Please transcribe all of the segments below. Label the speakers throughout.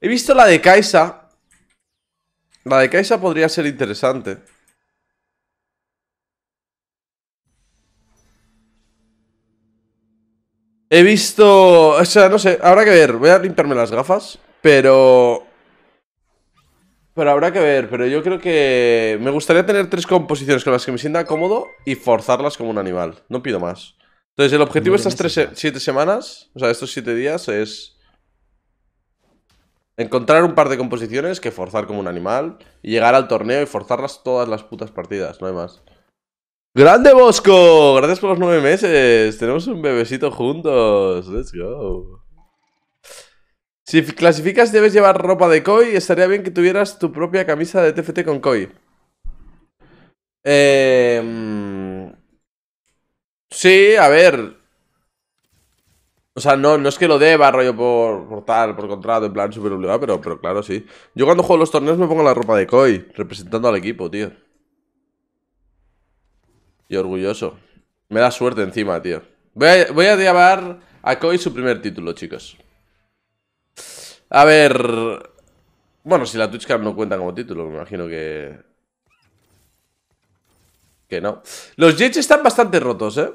Speaker 1: He visto la de Kaisa. La de Kaisa podría ser interesante. He visto... O sea, no sé, habrá que ver. Voy a limpiarme las gafas, pero... Pero habrá que ver, pero yo creo que... Me gustaría tener tres composiciones con las que me sienta cómodo y forzarlas como un animal. No pido más. Entonces, el objetivo de estas tres, siete semanas, o sea, estos siete días, es Encontrar un par de composiciones que forzar como un animal. Y llegar al torneo y forzarlas todas las putas partidas, no hay más. ¡Grande Bosco! Gracias por los nueve meses. Tenemos un bebecito juntos. Let's go. Si clasificas debes llevar ropa de koi. Estaría bien que tuvieras tu propia camisa de TFT con koi. Eh... Sí, a ver. O sea, no, es que lo deba, rollo, por, por tal, por contrato, en plan super obligado, pero, pero claro, sí. Yo cuando juego los torneos me pongo la ropa de Koi, representando al equipo, tío. Y orgulloso. Me da suerte encima, tío. Voy a, voy a llevar a Koi su primer título, chicos. A ver... Bueno, si la Twitch no cuenta como título, me imagino que... Que no. Los Jets están bastante rotos, ¿eh?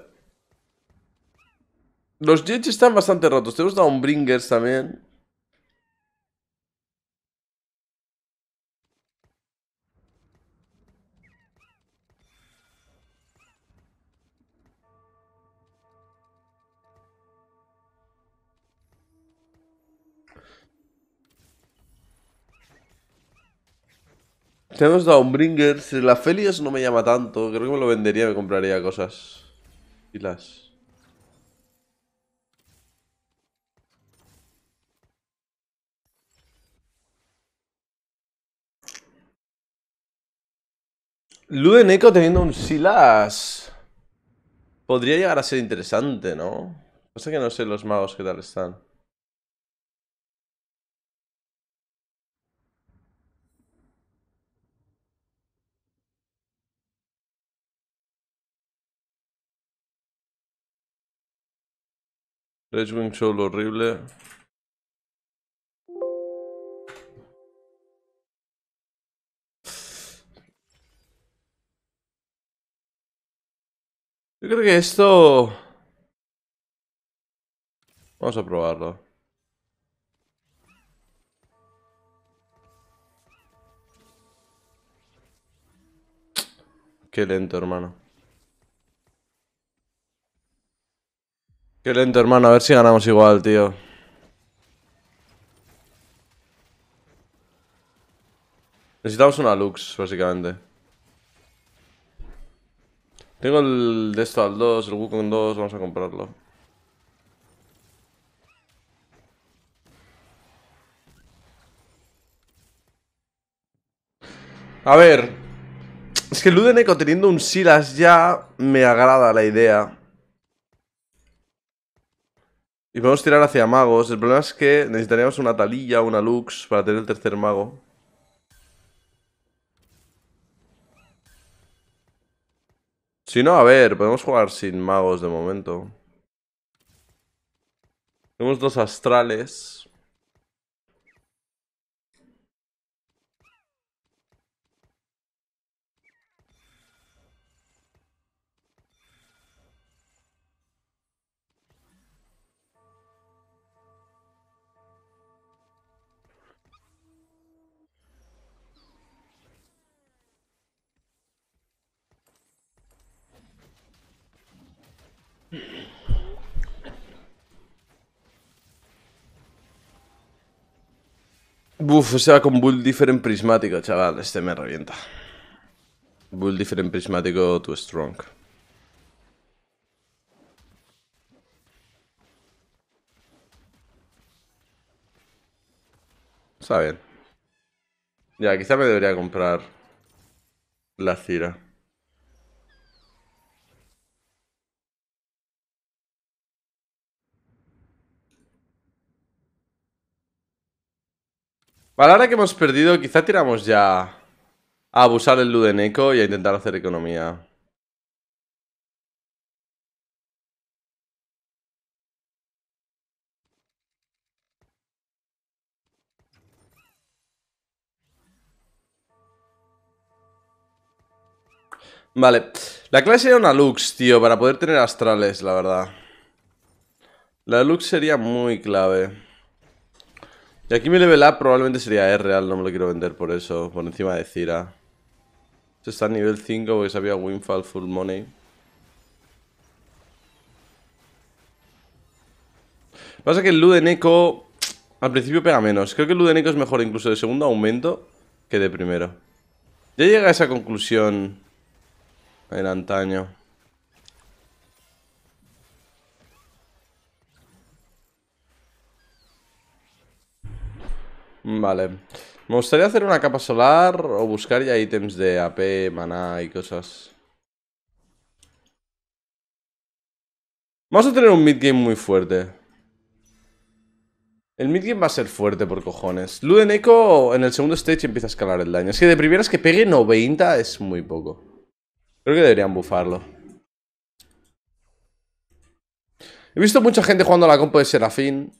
Speaker 1: Los Jets están bastante rotos. Tenemos Downbringers también. Tenemos si La Felias no me llama tanto. Creo que me lo vendería, me compraría cosas. Y las... Ludeneco teniendo un Silas. Podría llegar a ser interesante, ¿no? Pasa que no sé los magos qué tal están. Wing solo horrible. creo que esto... Vamos a probarlo. Qué lento, hermano. Qué lento, hermano. A ver si ganamos igual, tío. Necesitamos una Lux, básicamente. Tengo el de al 2, el Wukong 2, vamos a comprarlo. A ver. Es que Ludeneco teniendo un Silas ya me agrada la idea. Y podemos tirar hacia magos. El problema es que necesitaríamos una talilla, una Lux para tener el tercer mago. Si no, a ver, podemos jugar sin magos de momento. Tenemos dos astrales. Uf, o sea, con Bull Different Prismático, chaval. Este me revienta. Bull Different Prismático too Strong. Está bien. Ya, quizá me debería comprar la cira. Vale, ahora que hemos perdido, quizá tiramos ya a abusar el Ludeneco y a intentar hacer economía. Vale, la clase sería una Lux, tío, para poder tener astrales, la verdad. La Lux sería muy clave. Y aquí mi level up probablemente sería R real, no me lo quiero vender por eso, por encima de Cira. Esto está a nivel 5 porque sabía Winfall Full Money. Pasa que el Ludeneco al principio pega menos. Creo que el Echo es mejor incluso de segundo aumento que de primero. Ya llega a esa conclusión en antaño. Vale. Me gustaría hacer una capa solar o buscar ya ítems de AP, maná y cosas. Vamos a tener un mid-game muy fuerte. El mid-game va a ser fuerte por cojones. Luden Echo en el segundo stage empieza a escalar el daño. Es que de primeras que pegue 90 es muy poco. Creo que deberían bufarlo. He visto mucha gente jugando a la compo de Serafín.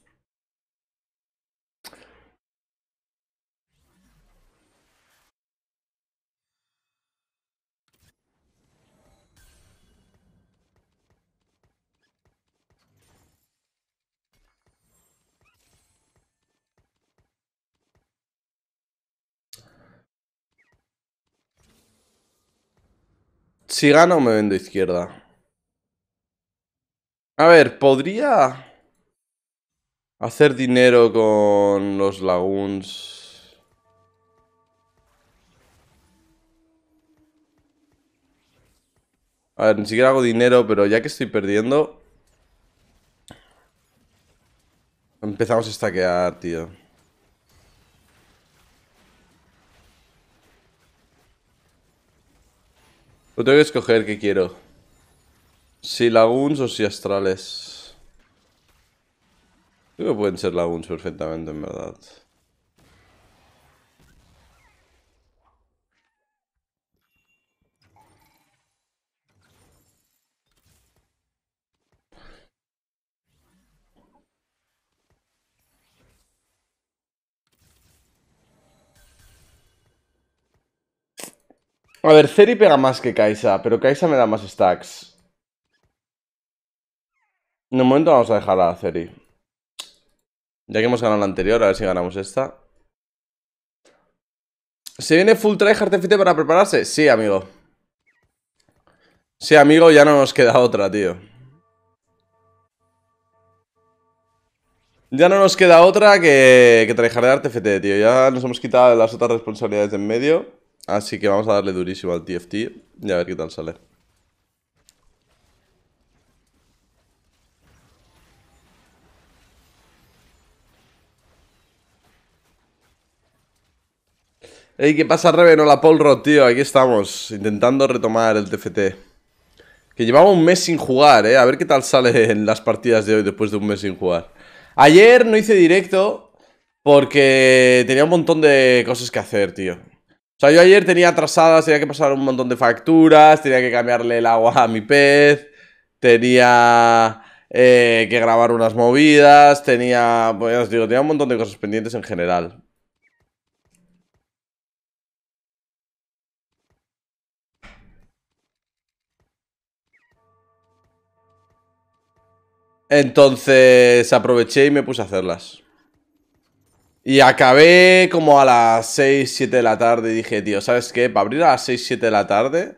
Speaker 1: Si gano, me vendo izquierda. A ver, podría hacer dinero con los laguns. A ver, ni siquiera hago dinero, pero ya que estoy perdiendo... Empezamos a stackear, tío. Pero tengo que escoger qué quiero. Si laguns o si astrales. Creo que pueden ser laguns perfectamente, en verdad. A ver, Ceri pega más que Kaisa, pero Kaisa me da más stacks. un momento vamos a dejar a Ceri. Ya que hemos ganado la anterior, a ver si ganamos esta. ¿Se viene full tryhard RTFT e para prepararse? Sí, amigo. Sí, amigo, ya no nos queda otra, tío. Ya no nos queda otra que, que de TFT, e, tío. Ya nos hemos quitado las otras responsabilidades de en medio. Así que vamos a darle durísimo al TFT y a ver qué tal sale. Ey, ¿qué pasa, Reven? Hola, Polro, tío. Aquí estamos, intentando retomar el TFT. Que llevaba un mes sin jugar, eh. A ver qué tal sale en las partidas de hoy después de un mes sin jugar. Ayer no hice directo porque tenía un montón de cosas que hacer, tío. O sea, yo ayer tenía atrasadas, tenía que pasar un montón de facturas, tenía que cambiarle el agua a mi pez, tenía eh, que grabar unas movidas, tenía, pues os digo, tenía un montón de cosas pendientes en general. Entonces aproveché y me puse a hacerlas. Y acabé como a las 6, 7 de la tarde y dije, tío, ¿sabes qué? Para abrir a las 6, 7 de la tarde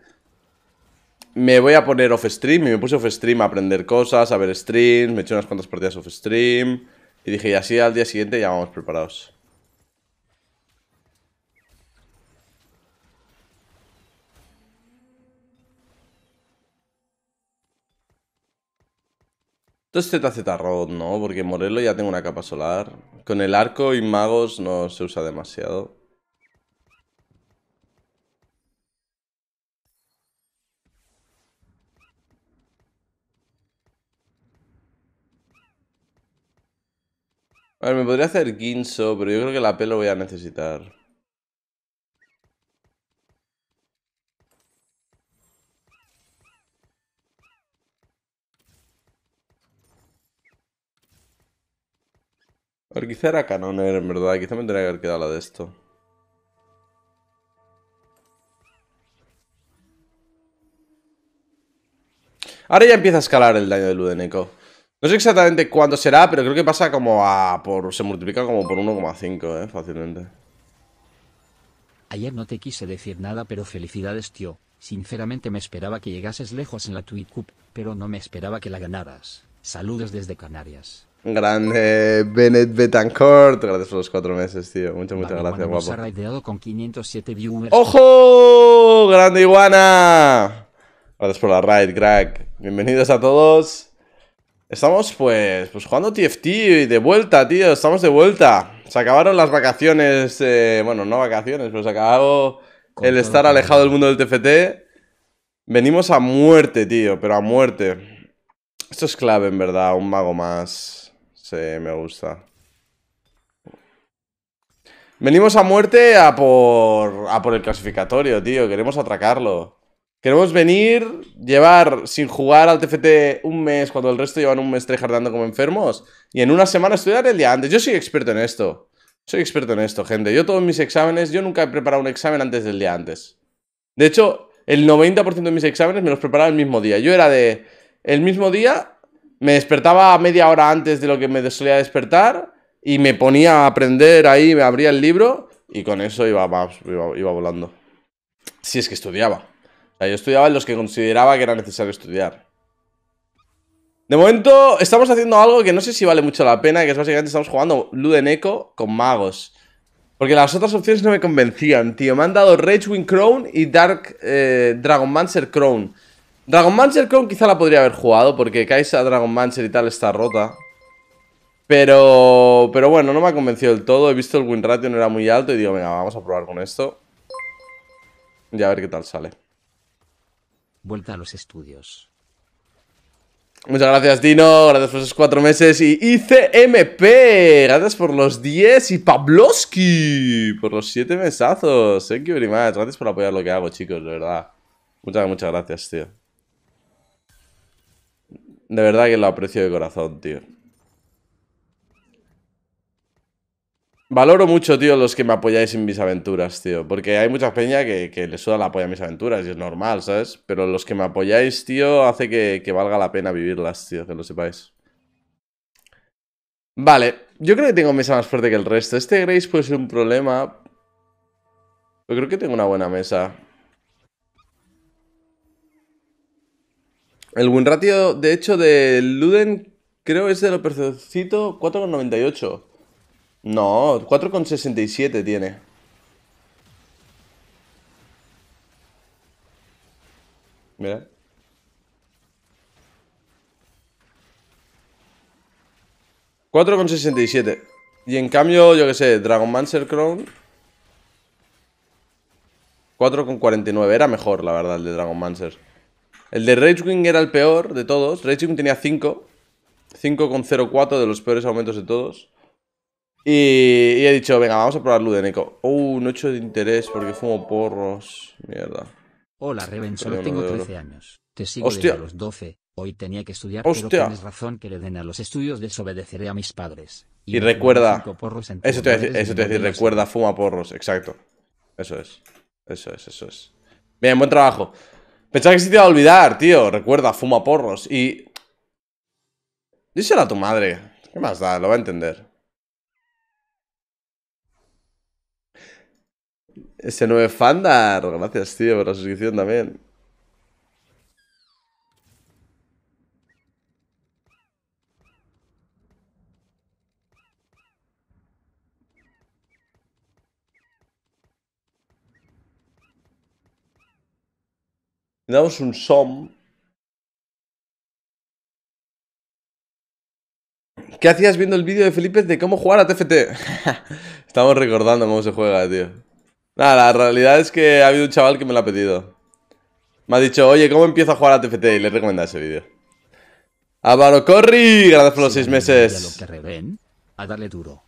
Speaker 1: me voy a poner off stream y me puse off stream a aprender cosas, a ver streams, me eché unas cuantas partidas off stream y dije, y así al día siguiente ya vamos preparados. es ZZ ROT, no, porque Morelo ya tengo una capa solar. Con el arco y magos no se usa demasiado. A ver, me podría hacer Guinso, pero yo creo que la P lo voy a necesitar. A ver, quizá era Canoner, en verdad. Quizá me tendría que haber quedado la de esto. Ahora ya empieza a escalar el daño de Ludeneco. No sé exactamente cuándo será, pero creo que pasa como a... por Se multiplica como por 1,5, eh, fácilmente. Ayer no te quise decir nada, pero felicidades, tío. Sinceramente me esperaba que llegases lejos en la Tweet Cup, pero no me esperaba que la ganaras. Saludos desde Canarias. Grande Bennett Betancourt. Gracias por los cuatro meses, tío. Muchas, muchas gracias, pues guapo. ¡Ojo! ¡Grande Iguana! Gracias por la raid, crack. Bienvenidos a todos. Estamos, pues, pues jugando TFT y de vuelta, tío. Estamos de vuelta. Se acabaron las vacaciones. Eh, bueno, no vacaciones, pero se acabó el estar alejado del mundo del TFT. Venimos a muerte, tío, pero a muerte. Esto es clave, en verdad. Un mago más me gusta. Venimos a muerte a por, a por el clasificatorio, tío. Queremos atracarlo. Queremos venir, llevar sin jugar al TFT un mes cuando el resto llevan un mes trejardando como enfermos. Y en una semana estudiar el día antes. Yo soy experto en esto. Soy experto en esto, gente. Yo todos mis exámenes, yo nunca he preparado un examen antes del día antes. De hecho, el 90% de mis exámenes me los preparaba el mismo día. Yo era de... El mismo día me despertaba media hora antes de lo que me solía despertar y me ponía a aprender ahí, me abría el libro y con eso iba, iba, volando. Si es que estudiaba. O sea, yo estudiaba en los que consideraba que era necesario estudiar. De momento estamos haciendo algo que no sé si vale mucho la pena, que es básicamente estamos jugando Luden Echo con magos. Porque las otras opciones no me convencían, tío. Me han dado Ragewing Crown y Dark eh, Dragon Mancer Crown. Dragon Mancer Kong, quizá la podría haber jugado porque Kaisa Dragon Mancer y tal está rota. Pero, pero bueno, no me ha convencido del todo. He visto el win ratio no era muy alto y digo, venga, vamos a probar con esto. Y a ver qué tal sale. Vuelta a los estudios. Muchas gracias, Dino. Gracias por esos cuatro meses. Y ICMP. Gracias por los 10. Y Pabloski. Por los siete mesazos. Thank you very Gracias por apoyar lo que hago, chicos, de verdad. Muchas, muchas gracias, tío. De verdad que lo aprecio de corazón, tío. Valoro mucho, tío, los que me apoyáis en mis aventuras, tío. Porque hay mucha peña que, que le suda la apoya a mis aventuras y es normal, ¿sabes? Pero los que me apoyáis, tío, hace que, que valga la pena vivirlas, tío, que lo sepáis. Vale, yo creo que tengo mesa más fuerte que el resto. Este Grace puede ser un problema. Yo creo que tengo una buena mesa. El win ratio, de hecho, de Luden creo es de lo preciositos 4,98. No, 4,67 tiene. Mira. ...4,67... Y en cambio, yo que sé, Dragon Mancer Crown... 4,49... Era mejor, la verdad, el de Dragon Mancer. El de Ragewing era el peor de todos. Ragewing tenía 5. 5,04 de los peores aumentos de todos. Y, he dicho, venga, vamos a probar Ludeneco. Uh, hecho de interés porque fumo porros. Mierda. Hola, Reven, solo tengo 13 años. Te sigo Hostia. los 12. Hoy tenía que estudiar, Hostia. tienes razón que le den a los estudios, desobedeceré a mis padres. Y, recuerda... Eso te eso te decir recuerda, fuma porros, exacto. Eso es. Eso es, eso es. Bien, buen trabajo. Pensaba que se te iba a olvidar, tío. Recuerda, fuma porros. Y... Díselo a tu madre. ¿Qué más da? Lo va a entender. Ese 9 Fandar. Gracias, tío, por la suscripción también. damos un SOM. ¿Qué hacías viendo el vídeo de Felipe de cómo jugar a TFT? Estamos recordando cómo se juega, tío. Nada, la realidad es que ha habido un chaval que me lo ha pedido. Me ha dicho, oye, ¿cómo empiezo a jugar a TFT? Y le he ese vídeo. Álvaro Corri, gracias por los seis meses. A darle duro.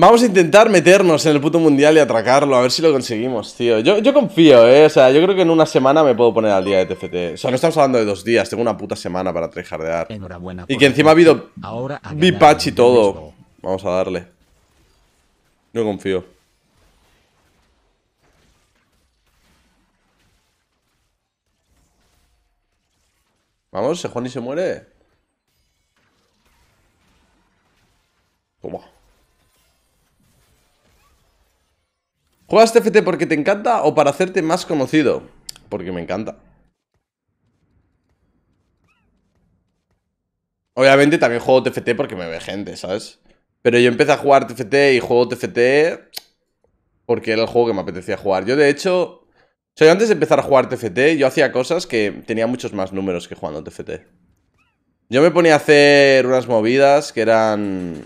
Speaker 1: Vamos a intentar meternos en el puto mundial y atracarlo, a ver si lo conseguimos, tío. Yo, confío, eh. O sea, yo creo que en una semana me puedo poner al día de TFT. O sea, no estamos hablando de dos días, tengo una puta semana para trejardear. Enhorabuena. Y que encima ha habido bipatch y todo. Vamos a darle. Yo confío. Vamos, se Juan y se muere. Toma. ¿Juegas TFT porque te encanta o para hacerte más conocido? Porque me encanta. Obviamente también juego TFT porque me ve gente, ¿sabes? Pero yo empecé a jugar TFT y juego TFT porque era el juego que me apetecía jugar. Yo de hecho, o sea, antes de empezar a jugar TFT, yo hacía cosas que tenía muchos más números que jugando TFT. Yo me ponía a hacer unas movidas que eran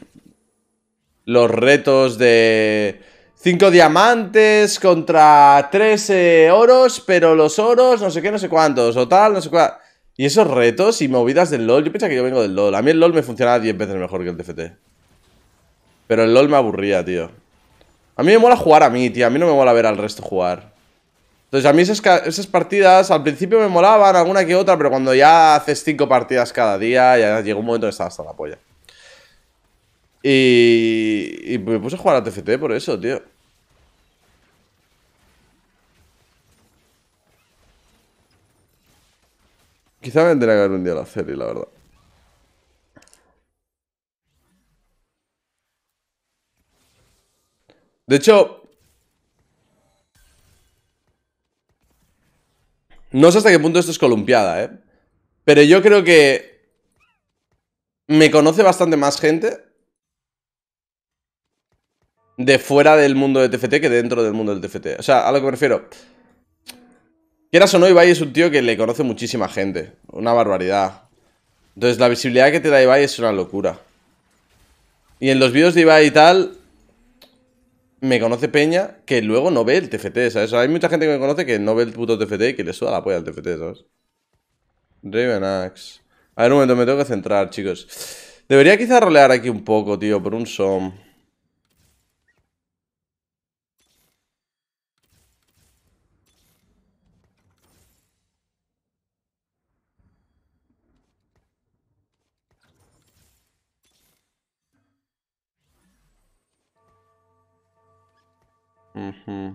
Speaker 1: los retos de 5 diamantes contra 13 oros, pero los oros no sé qué, no sé cuántos, o tal, no sé cuál. Y esos retos y movidas del LOL, yo pienso que yo vengo del LOL. A mí el LOL me funcionaba 10 veces mejor que el TFT. Pero el LOL me aburría, tío. A mí me mola jugar a mí, tío. A mí no me mola ver al resto jugar. Entonces, a mí esas, partidas al principio me molaban, alguna que otra, pero cuando ya haces 5 partidas cada día, ya llegó un momento que estaba hasta la polla. Y, y me puse a jugar a TFT por eso, tío. Quizá me tendría que un día la serie, la verdad. De hecho, no sé hasta qué punto esto es columpiada, ¿eh? Pero yo creo que me conoce bastante más gente de fuera del mundo de TFT que dentro del mundo del TFT. O sea, a lo que me refiero. Quieras o no, Ibai es un tío que le conoce muchísima gente. Una barbaridad. Entonces, la visibilidad que te da Ibai es una locura. Y en los vídeos de Ibai y tal, me conoce Peña que luego no ve el TFT, ¿sabes? Hay mucha gente que me conoce que no ve el puto TFT y que le suda la polla al TFT, ¿sabes? Axe. A ver, un momento, me tengo que centrar, chicos. Debería quizá rolear aquí un poco, tío, por un som. Mm,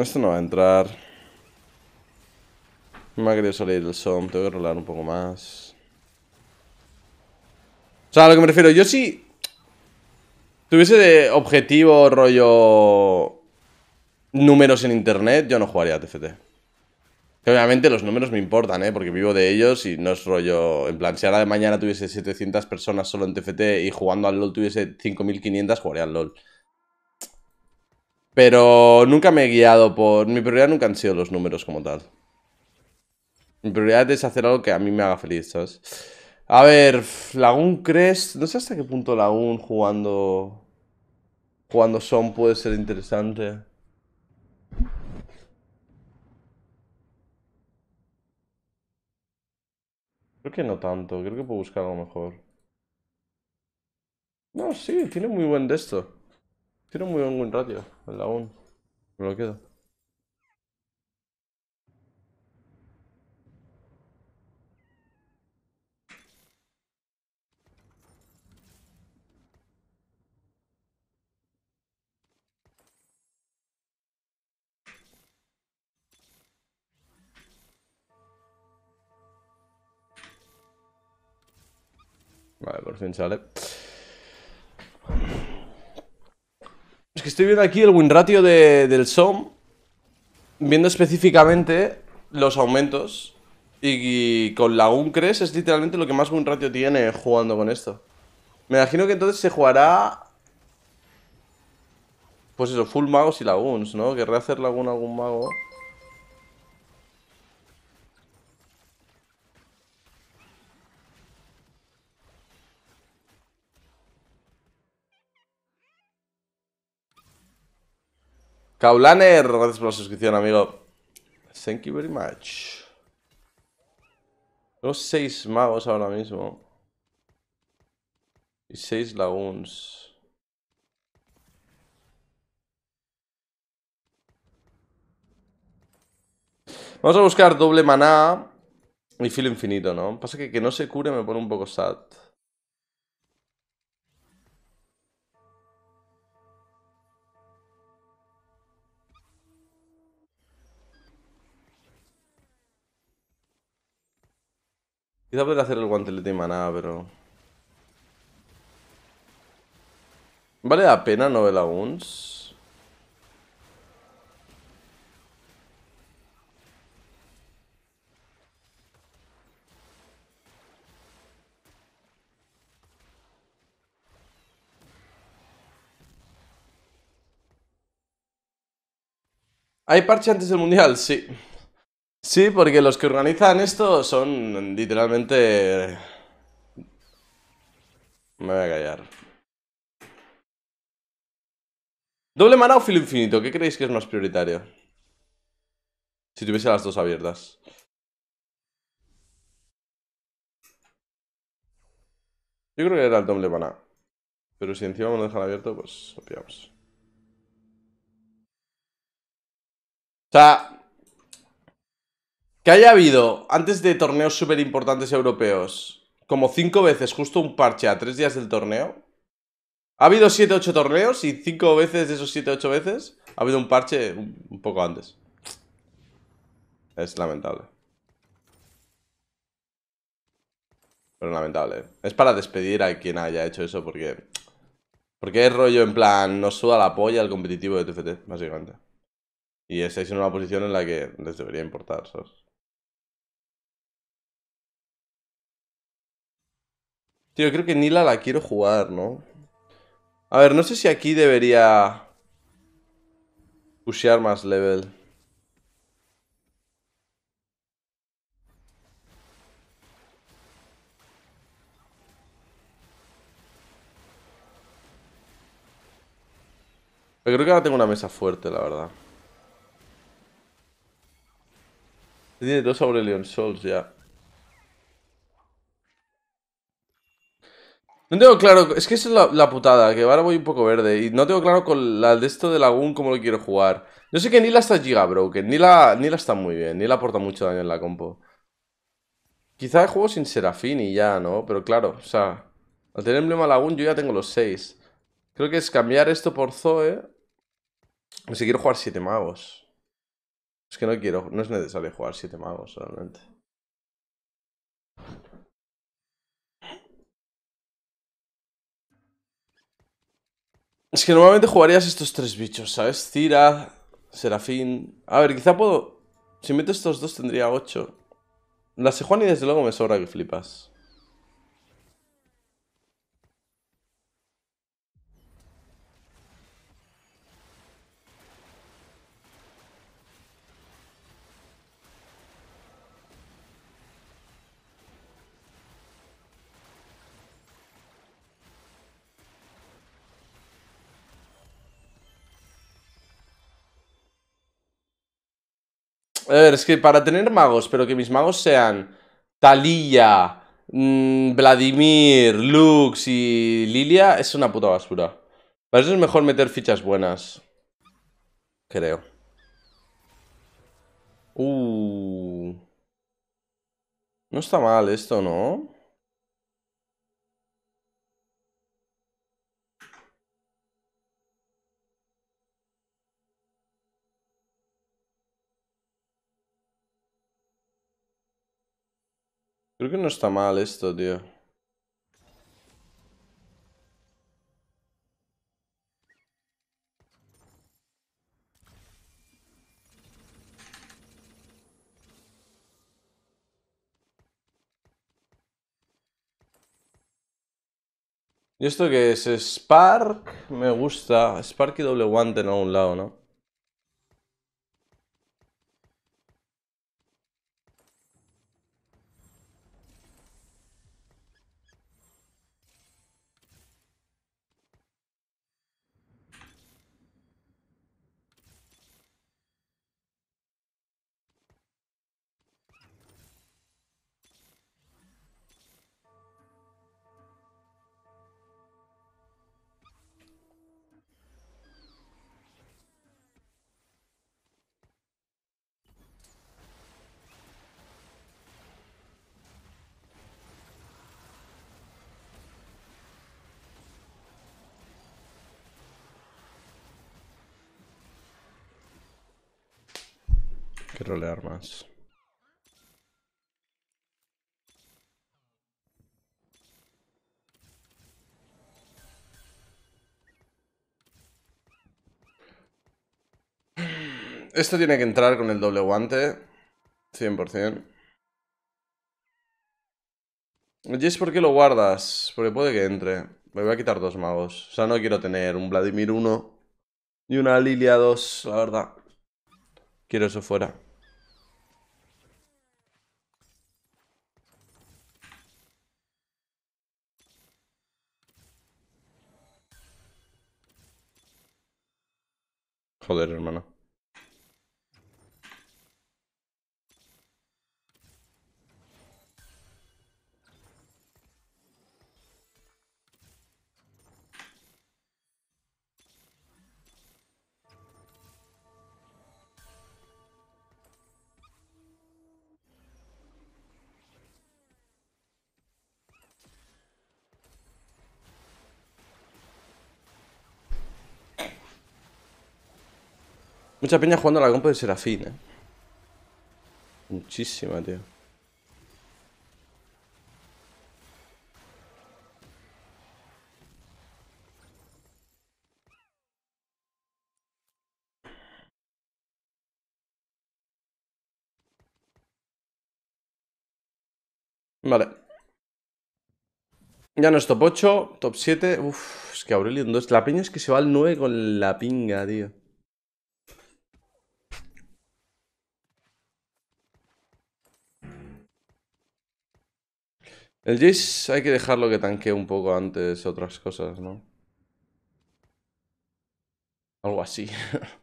Speaker 1: esto no va a entrar. Me ha querido salir el SOM, tengo que rolar un poco más. O sea, a lo que me refiero, yo si tuviese de objetivo rollo números en internet, yo no jugaría a TFT. Obviamente los números me importan, ¿eh? porque vivo de ellos y no es rollo... En plan, si ahora de mañana tuviese 700 personas solo en TFT y jugando al LoL tuviese 5.500, jugaría al LoL. Pero nunca me he guiado por... Mi prioridad nunca han sido los números como tal. Mi prioridad es hacer algo que a mí me haga feliz, ¿sabes? A ver, Lagoon Crest... No sé hasta qué punto Lagoon jugando... Jugando Son puede ser interesante. Creo que no tanto, creo que puedo buscar algo mejor. No, sí, tiene muy buen de esto. Tiene muy buen radio ratio, el aún. Me lo quedo. Vale, por fin sale. Es que estoy viendo aquí el win ratio de, del SOM. Viendo específicamente los aumentos. Y, con la Uncres es literalmente lo que más win ratio tiene jugando con esto. Me imagino que entonces se jugará. Pues eso, full magos y laguns, ¿no? Querré hacer lagun algún mago. Kaulaner, gracias por la suscripción, amigo. Thank you very much. Tengo seis magos ahora mismo. Y seis laguns. Vamos a buscar doble maná y filo infinito, ¿no? Pasa que que no se cure me pone un poco sad. Quizá podría hacer el guantelete y maná, pero... ¿Vale la pena novela uns? ¿Hay parche antes del mundial? Sí. Sí, porque los que organizan esto son literalmente... Me voy a callar. ¿Doble mana o filo infinito? ¿Qué creéis que es más prioritario? Si tuviese las dos abiertas. Yo creo que era el doble mana. Pero si encima me lo dejan abierto, pues lo O sea, que haya habido, antes de torneos súper importantes europeos, como cinco veces justo un parche a tres días del torneo. Ha habido 7-8 torneos y cinco veces de esos 7-8 veces ha habido un parche un poco antes. Es lamentable. Pero lamentable. Es para despedir a quien haya hecho eso porque... Porque es rollo en plan, no suda la polla al competitivo de TFT, básicamente. Y estáis en una posición en la que les debería importar, Tío, creo que Nila la quiero jugar, ¿no? A ver, no sé si aquí debería... Pushear más level. creo que ahora tengo una mesa fuerte, la verdad. Tiene dos sobre Leon Souls ya. No tengo claro, es que es la, putada, que ahora voy un poco verde y no tengo claro con la de esto de Lagoon cómo lo quiero jugar. No sé que ni la está giga broken, ni la está muy bien, Ni la aporta mucho daño en la compo. Quizá juego sin Serafín y ya, ¿no? Pero claro, o sea, al tener emblema Lagoon yo ya tengo los 6. Creo que es cambiar esto por Zoe. O si quiero jugar 7 magos. Es que no quiero, no es necesario jugar 7 magos realmente. Es que normalmente jugarías estos tres bichos, ¿sabes? Cira, Serafín... A ver, quizá puedo... Si meto estos dos tendría ocho. La Sejuani desde luego me sobra que flipas. A ver, es que para tener magos, pero que mis magos sean Talilla, mm, Vladimir, Lux y Lilia, es una puta basura. Para eso es mejor meter fichas buenas. Creo. Uh. No está mal esto, ¿no? Creo que no está mal esto, tío. ¿Y esto qué es? Spark me gusta. Spark y doble guante, en a un lado, ¿no? más. Esto tiene que entrar con el doble guante. 100%. Jess, por qué lo guardas? Porque puede que entre. Me voy a quitar dos magos. O sea, no quiero tener un Vladimir 1 y una Lilia 2, la verdad. Quiero eso fuera. Joder, hermano. Mucha peña jugando a la compu de Serafín, eh. Muchísima, tío. Vale. Ya no es top 8, top 7. Uf, es que Aurelion 2. La peña es que se va al 9 con la pinga, tío. El Jace hay que dejarlo que tanquee un poco antes otras cosas, ¿no? Algo así.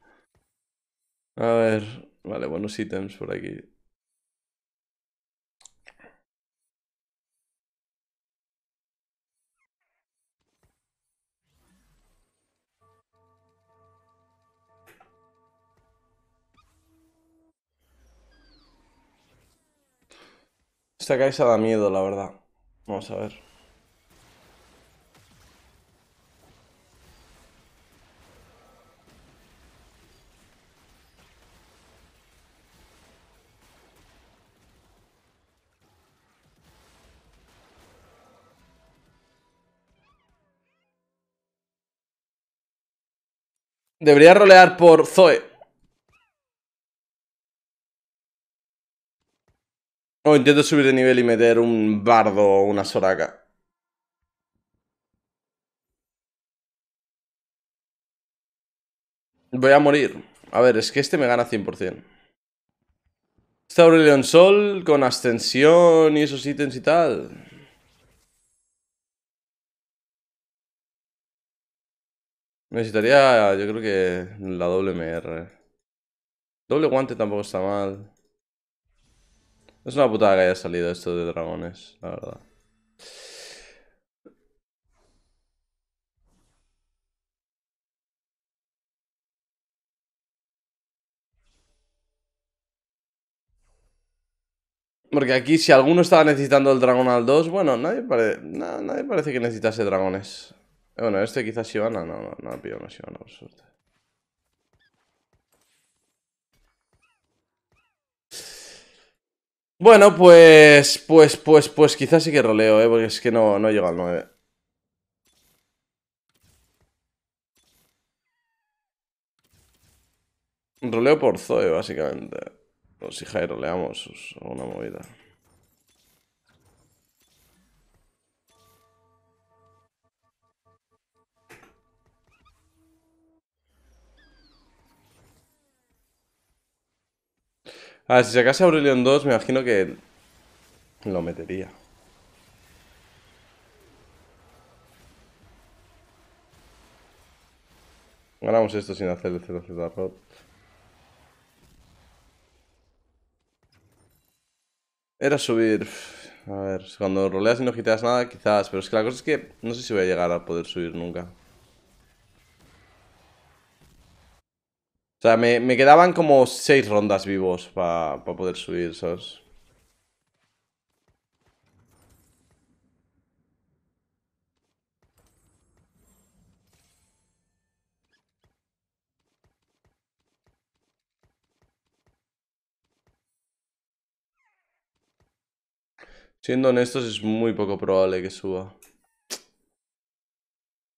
Speaker 1: A ver, vale, buenos ítems por aquí. Esta casa da miedo, la verdad. Vamos a ver. Debería rolear por Zoe. Oh, intento subir de nivel y meter un bardo o una soraca. Voy a morir. A ver, es que este me gana 100%. Está Aurelion Sol con ascensión y esos ítems y tal. Necesitaría, yo creo que la doble MR. Doble guante tampoco está mal. Es una putada que haya salido esto de dragones, la verdad. Porque aquí, si alguno estaba necesitando el dragón al 2, bueno, nadie, parece que necesitase dragones. Bueno, este quizás Shivana, no, no, no, pido una Shivana, por suerte. Bueno, pues, pues, pues, pues quizás sí que roleo, ¿eh? Porque es que no, no he al 9. Roleo por Zoe, básicamente. O si Jai roleamos, una movida. A ver, si sacase Aurelion 2, me imagino que lo metería. Ganamos esto sin hacer el 0 0 rot. Era subir... A ver, cuando roleas y no giteas nada, quizás... Pero es que la cosa es que no sé si voy a llegar a poder subir nunca. O sea, me, quedaban como seis rondas vivos para poder subir, ¿sabes? Siendo honestos, es muy poco probable que suba.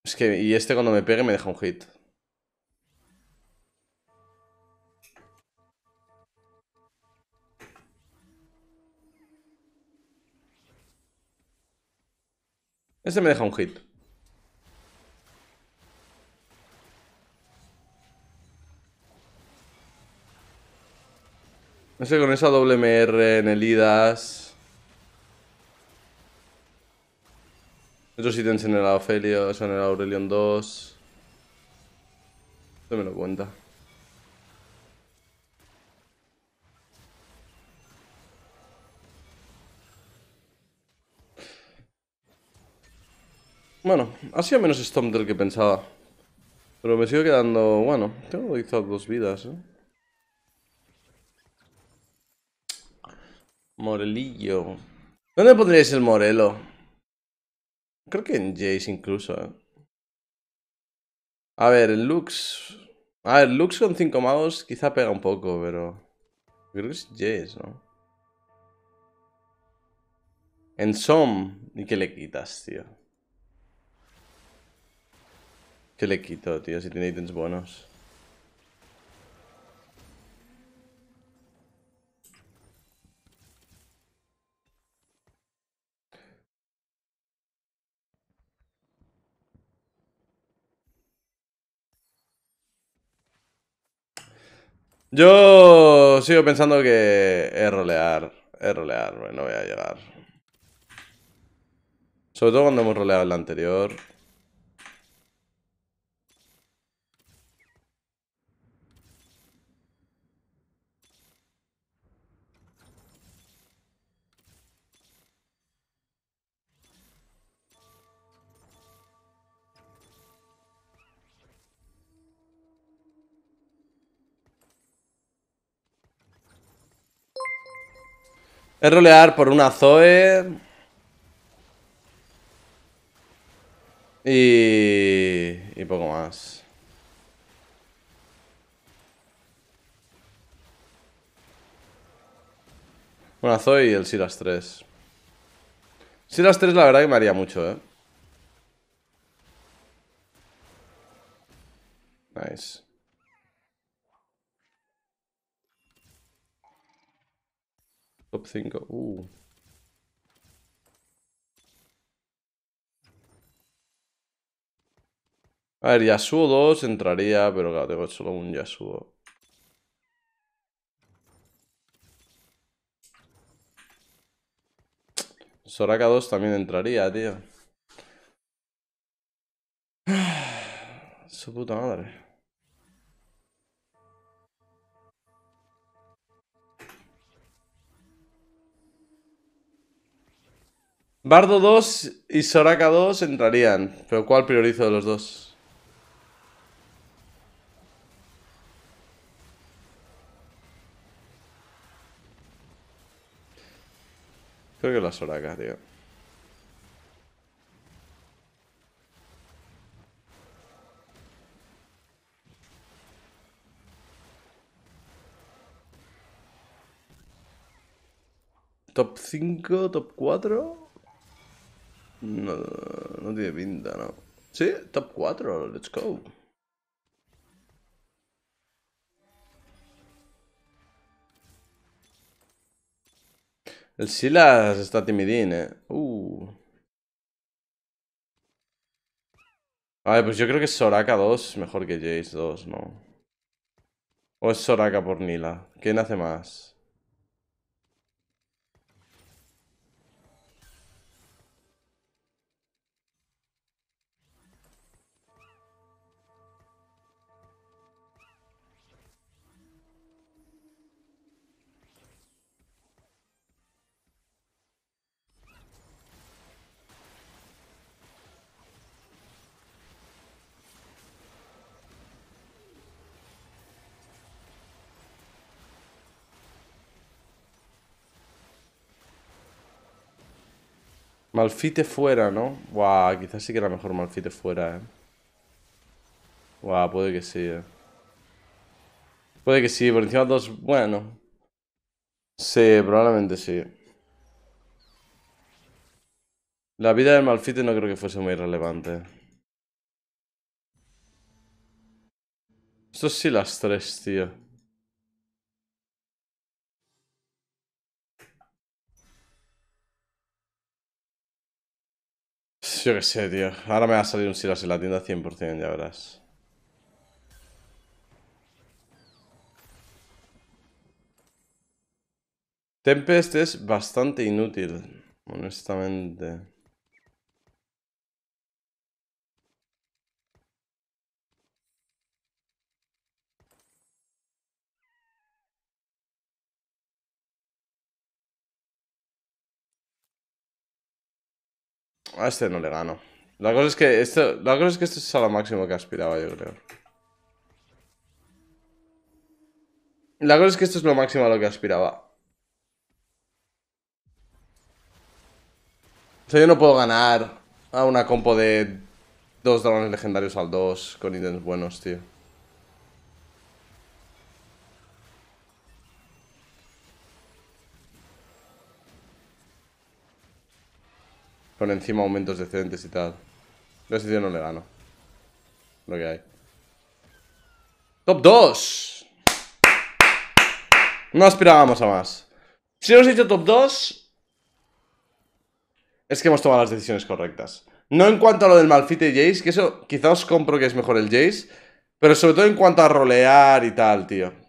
Speaker 1: Es que, y este cuando me pegue me deja un hit. Ese me deja un hit. no sé, con esa doble en Elidas. Otros ítems en el Aurelio o en el Aurelion 2. Se me lo cuenta. Bueno, ha sido menos Stomp del que pensaba. Pero me sigo quedando... Bueno, tengo quizás dos vidas, ¿eh? Morelillo. ¿Dónde pondríais el Morelo? Creo que en Jace incluso, ¿eh? A ver, el Lux... A ver, Lux con 5 magos quizá pega un poco, pero... Creo que es Jace, ¿no? En Som... ¿Y qué le quitas, tío? le quito, tío? Si tiene ítems buenos. Yo sigo pensando que es rolear. Es rolear, no voy a llegar. Sobre todo cuando hemos roleado la anterior. Es rolear por una Zoe. Y... poco más. Una Zoe y el Silas 3. Silas 3 la verdad que me haría mucho, ¿eh? Nice. Top 5. Uh. A ver, Yasuo 2 entraría, pero claro, tengo solo un Yasuo. Soraka 2 también entraría, tío. Su puta madre. Bardo 2 y Soraka 2 entrarían, pero ¿cuál priorizo de los dos? Creo que la Soraka, tío. Top 5, top 4. No, tiene pinta, no. Sí, top 4, let's go. El Silas está timidín, eh. Uh. A ver, pues yo creo que Soraka 2 mejor que Jace 2, ¿no? O es Soraka por Nila. ¿Quién hace más? Malfite fuera, ¿no? Guau, quizás sí que era mejor Malfite fuera, ¿eh? Guau, puede que sí, ¿eh? Puede que sí, por encima dos... Bueno. Sí, probablemente sí. La vida del Malfite no creo que fuese muy relevante. Esto sí las tres, tío. yo que sé, tío. Ahora me va a salir un Silas en la tienda 100%, ya verás. Tempest es bastante inútil, honestamente. A este no le gano. La cosa es que esto, es que esto es a lo máximo que aspiraba, yo creo. La cosa es que esto es lo máximo a lo que aspiraba. O sea, yo no puedo ganar a una compo de dos dragones legendarios al dos con ítems buenos, tío. con encima aumentos decentes y tal. la decisión no le gano. Lo que hay. ¡Top 2! No aspirábamos a más. Si hemos hecho top 2... Es que hemos tomado las decisiones correctas. No en cuanto a lo del malfite Jace, que eso quizás os compro que es mejor el Jace, pero sobre todo en cuanto a rolear y tal, tío.